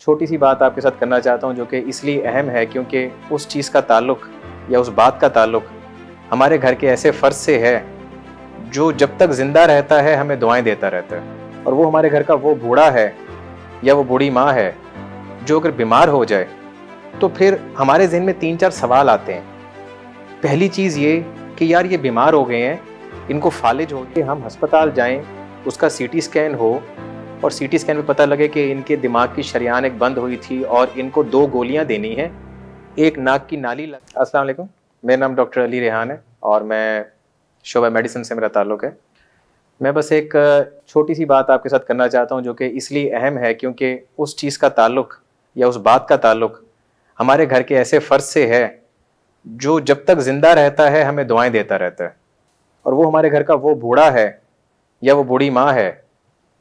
छोटी सी बात आपके साथ करना चाहता हूँ जो कि इसलिए अहम है क्योंकि उस चीज़ का ताल्लुक या उस बात का ताल्लुक हमारे घर के ऐसे फ़र्ज से है जो जब तक ज़िंदा रहता है हमें दुआएं देता रहता है और वो हमारे घर का वो बूढ़ा है या वो बूढ़ी माँ है जो अगर बीमार हो जाए तो फिर हमारे जहन में तीन चार सवाल आते हैं पहली चीज़ ये कि यार ये बीमार हो गए हैं इनको फालिज हो कि हम अस्पताल जाएं उसका सीटी स्कैन हो और सीटी स्कैन में पता लगे कि इनके दिमाग की शरियान एक बंद हुई थी और इनको दो गोलियां देनी है एक नाक की नाली लग अस्सलाम वालेकुम मेरा नाम डॉक्टर अली रेहान है और मैं शोबा मेडिसिन से मेरा ताल्लुक है मैं बस एक छोटी सी बात आपके साथ करना चाहता हूँ जो कि इसलिए अहम है क्योंकि उस चीज़ का ताल्लुक या उस बात का ताल्लुक हमारे घर के ऐसे फ़र्ज से है जो जब तक ज़िंदा रहता है हमें दुआएं देता रहता है और वो हमारे घर का वो बूढ़ा है या वो बूढ़ी माँ है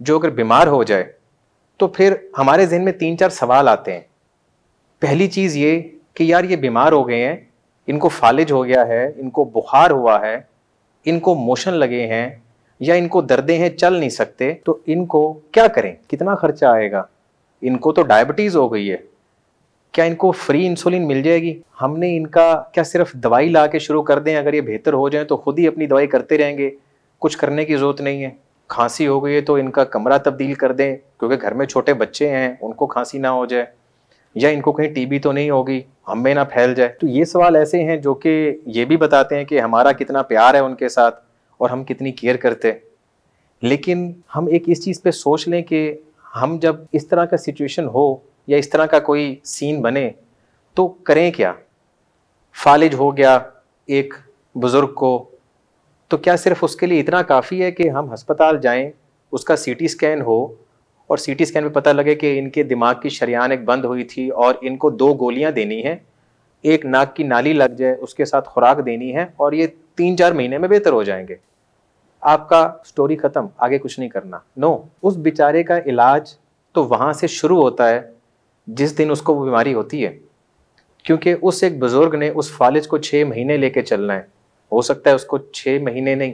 जो अगर बीमार हो जाए तो फिर हमारे जहन में तीन चार सवाल आते हैं पहली चीज़ ये कि यार ये बीमार हो गए हैं इनको फालिज हो गया है इनको बुखार हुआ है इनको मोशन लगे हैं या इनको दर्दे हैं चल नहीं सकते तो इनको क्या करें कितना खर्चा आएगा इनको तो डायबिटीज़ हो गई है क्या इनको फ्री इंसुलिन मिल जाएगी हमने इनका क्या सिर्फ दवाई ला के शुरू कर दें अगर ये बेहतर हो जाए तो खुद ही अपनी दवाई करते रहेंगे कुछ करने की ज़रूरत नहीं है खांसी हो गई है तो इनका कमरा तब्दील कर दें क्योंकि घर में छोटे बच्चे हैं उनको खांसी ना हो जाए या इनको कहीं टीबी तो नहीं होगी हम में ना फैल जाए तो ये सवाल ऐसे हैं जो कि ये भी बताते हैं कि हमारा कितना प्यार है उनके साथ और हम कितनी केयर करते लेकिन हम एक इस चीज़ पे सोच लें कि हम जब इस तरह का सिचुएशन हो या इस तरह का कोई सीन बने तो करें क्या फालिज हो गया एक बुज़ुर्ग को तो क्या सिर्फ उसके लिए इतना काफ़ी है कि हम हस्पताल जाएं उसका सीटी स्कैन हो और सीटी स्कैन में पता लगे कि इनके दिमाग की शरियान एक बंद हुई थी और इनको दो गोलियां देनी हैं एक नाक की नाली लग जाए उसके साथ खुराक देनी है और ये तीन चार महीने में बेहतर हो जाएंगे आपका स्टोरी ख़त्म आगे कुछ नहीं करना नो no, उस बेचारे का इलाज तो वहाँ से शुरू होता है जिस दिन उसको वो बीमारी होती है क्योंकि उस एक बुज़ुर्ग ने उस फालिज को छः महीने लेके चलना है हो सकता है उसको छः महीने नहीं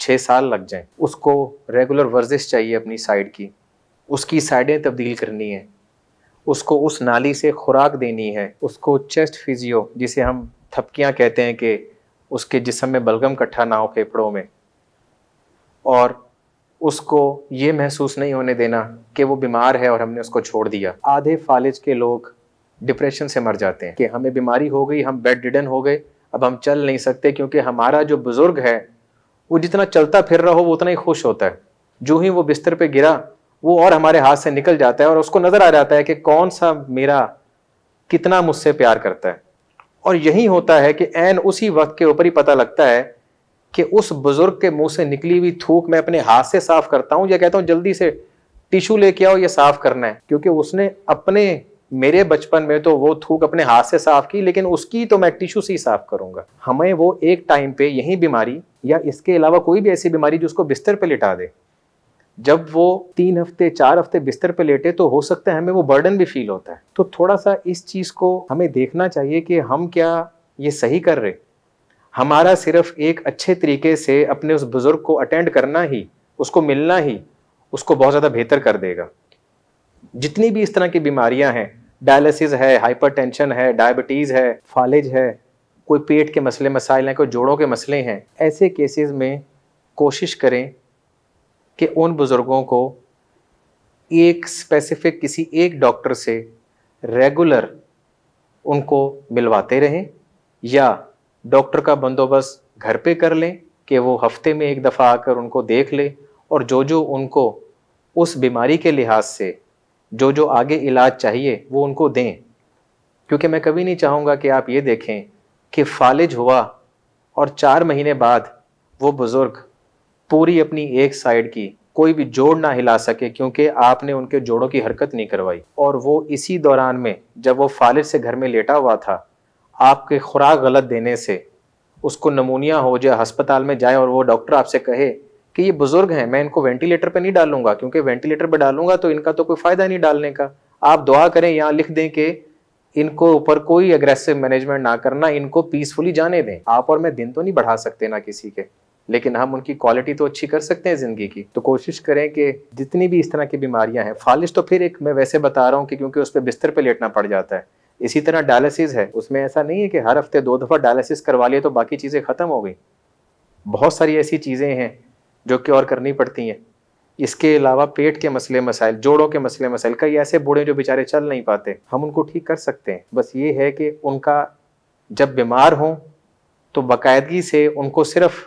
छः साल लग जाएं उसको रेगुलर वर्जिश चाहिए अपनी साइड की उसकी साइडें तब्दील करनी है उसको उस नाली से खुराक देनी है उसको चेस्ट फिजियो जिसे हम थपकियाँ कहते हैं कि उसके जिसम में बलगम इकट्ठा ना हो फेफड़ों में और उसको ये महसूस नहीं होने देना कि वो बीमार है और हमने उसको छोड़ दिया आधे फालिज के लोग डिप्रेशन से मर जाते हैं कि हमें बीमारी हो गई हम बेड डिडन हो गए अब हम चल नहीं सकते क्योंकि हमारा जो बुज़ुर्ग है वो जितना चलता फिर रहा हो वो उतना ही खुश होता है जो ही वो बिस्तर पे गिरा वो और हमारे हाथ से निकल जाता है और उसको नज़र आ जाता है कि कौन सा मेरा कितना मुझसे प्यार करता है और यही होता है कि एन उसी वक्त के ऊपर ही पता लगता है कि उस बुजुर्ग के मुंह से निकली हुई थूक मैं अपने हाथ से साफ करता हूँ या कहता हूँ जल्दी से टिश्यू लेके आओ ये साफ करना है क्योंकि उसने अपने मेरे बचपन में तो वो थूक अपने हाथ से साफ की लेकिन उसकी तो मैं टिश्यू से ही साफ करूंगा हमें वो एक टाइम पे यही बीमारी या इसके अलावा कोई भी ऐसी बीमारी जो उसको बिस्तर पे लिटा दे जब वो तीन हफ्ते चार हफ्ते बिस्तर पे लेटे तो हो सकता है हमें वो बर्डन भी फील होता है तो थोड़ा सा इस चीज़ को हमें देखना चाहिए कि हम क्या ये सही कर रहे हमारा सिर्फ एक अच्छे तरीके से अपने उस बुज़ुर्ग को अटेंड करना ही उसको मिलना ही उसको बहुत ज़्यादा बेहतर कर देगा जितनी भी इस तरह की बीमारियां हैं डायलिसिस है टेंशन है डायबिटीज़ है फालिज है कोई पेट के मसले मसाइल हैं कोई जोड़ों के मसले हैं ऐसे केसेस में कोशिश करें कि उन बुज़ुर्गों को एक स्पेसिफिक किसी एक डॉक्टर से रेगुलर उनको मिलवाते रहें या डॉक्टर का बंदोबस्त घर पे कर लें कि वो हफ्ते में एक दफ़ा आकर उनको देख ले और जो जो उनको उस बीमारी के लिहाज से जो जो आगे इलाज चाहिए वो उनको दें क्योंकि मैं कभी नहीं चाहूँगा कि आप ये देखें कि फालिज हुआ और चार महीने बाद वो बुज़ुर्ग पूरी अपनी एक साइड की कोई भी जोड़ ना हिला सके क्योंकि आपने उनके जोड़ों की हरकत नहीं करवाई और वो इसी दौरान में जब वो फालिज से घर में लेटा हुआ था आपके खुराक गलत देने से उसको नमूनिया हो जाए अस्पताल में जाए और वो डॉक्टर आपसे कहे कि ये बुजुर्ग हैं मैं इनको वेंटिलेटर पे नहीं डालूंगा क्योंकि वेंटिलेटर पे डालूंगा तो इनका तो कोई फ़ायदा नहीं डालने का आप दुआ करें यहाँ लिख दें कि इनको ऊपर कोई अग्रेसिव मैनेजमेंट ना करना इनको पीसफुली जाने दें आप और मैं दिन तो नहीं बढ़ा सकते ना किसी के लेकिन हम उनकी क्वालिटी तो अच्छी कर सकते हैं ज़िंदगी की तो कोशिश करें कि जितनी भी इस तरह की बीमारियां हैं फालिश तो फिर एक मैं वैसे बता रहा हूँ कि क्योंकि उस पर बिस्तर पर लेटना पड़ जाता है इसी तरह डायलिसिस है उसमें ऐसा नहीं है कि हर हफ्ते दो दफ़ा डायलिसिस करवा लिए तो बाकी चीज़ें ख़त्म हो गई बहुत सारी ऐसी चीज़ें हैं जो कि और करनी पड़ती हैं इसके अलावा पेट के मसले मसाइल जोड़ों के मसले मसाइल कई ऐसे बूढ़े जो बेचारे चल नहीं पाते हम उनको ठीक कर सकते हैं बस ये है कि उनका जब बीमार हों तो बाकायदगी से उनको सिर्फ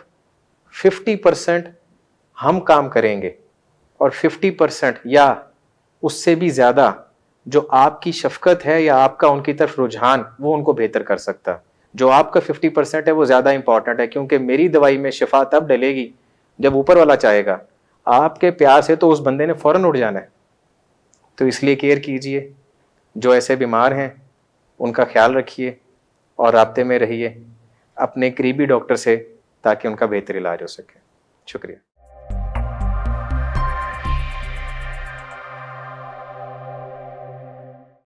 50 परसेंट हम काम करेंगे और 50 परसेंट या उससे भी ज़्यादा जो आपकी शफकत है या आपका उनकी तरफ रुझान वो उनको बेहतर कर सकता है जो आपका फिफ्टी परसेंट है वो ज़्यादा इंपॉर्टेंट है क्योंकि मेरी दवाई में शिफा तब डलेगी जब ऊपर वाला चाहेगा आपके प्यास है तो उस बंदे ने फ़ौरन उठ जाना है तो इसलिए केयर कीजिए जो ऐसे बीमार हैं उनका ख्याल रखिए और रबते में रहिए अपने करीबी डॉक्टर से ताकि उनका बेहतर इलाज हो सके शुक्रिया